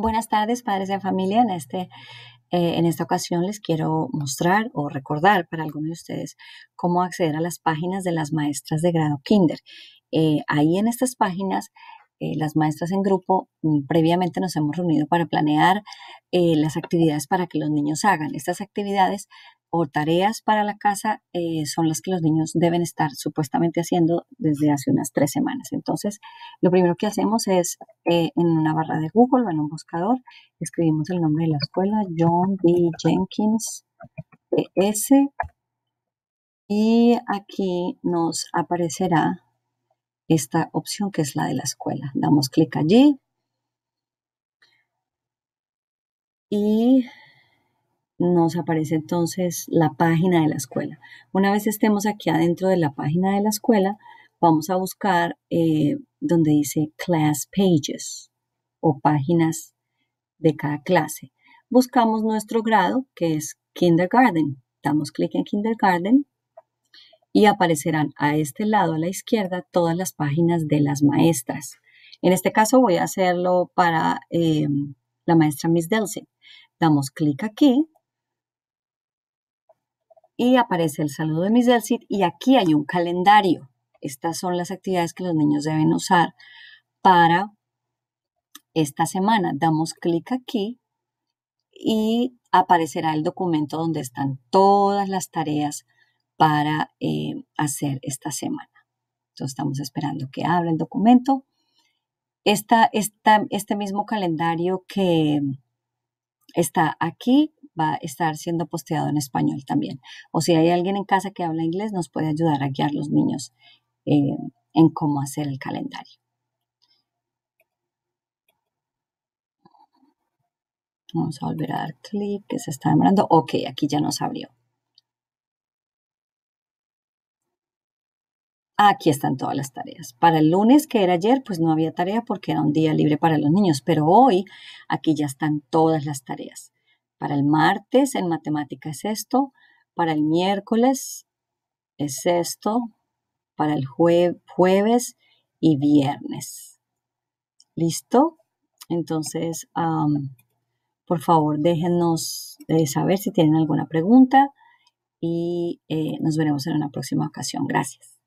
Buenas tardes, padres de familia. En, este, eh, en esta ocasión les quiero mostrar o recordar para algunos de ustedes cómo acceder a las páginas de las maestras de grado kinder. Eh, ahí en estas páginas eh, las maestras en grupo mm, previamente nos hemos reunido para planear las actividades para que los niños hagan. Estas actividades o tareas para la casa eh, son las que los niños deben estar supuestamente haciendo desde hace unas tres semanas. Entonces, lo primero que hacemos es eh, en una barra de Google o en un buscador, escribimos el nombre de la escuela, John B. Jenkins eh, S y aquí nos aparecerá esta opción que es la de la escuela. Damos clic allí y nos aparece entonces la página de la escuela. Una vez estemos aquí adentro de la página de la escuela, vamos a buscar eh, donde dice Class Pages o páginas de cada clase. Buscamos nuestro grado, que es Kindergarten. Damos clic en Kindergarten y aparecerán a este lado, a la izquierda, todas las páginas de las maestras. En este caso voy a hacerlo para eh, la maestra Miss Delce. Damos clic aquí y aparece el saludo de Delsit. y aquí hay un calendario. Estas son las actividades que los niños deben usar para esta semana. Damos clic aquí y aparecerá el documento donde están todas las tareas para eh, hacer esta semana. Entonces estamos esperando que abra el documento. Esta, esta, este mismo calendario que está aquí va a estar siendo posteado en español también. O si hay alguien en casa que habla inglés, nos puede ayudar a guiar a los niños eh, en cómo hacer el calendario. Vamos a volver a dar clic, que se está demorando. Ok, aquí ya nos abrió. Aquí están todas las tareas. Para el lunes, que era ayer, pues no había tarea porque era un día libre para los niños, pero hoy aquí ya están todas las tareas. Para el martes en matemática es esto, para el miércoles es esto, para el jueves y viernes. ¿Listo? Entonces, por favor, déjenos eh, saber si tienen alguna pregunta y eh, nos veremos en una próxima ocasión. Gracias.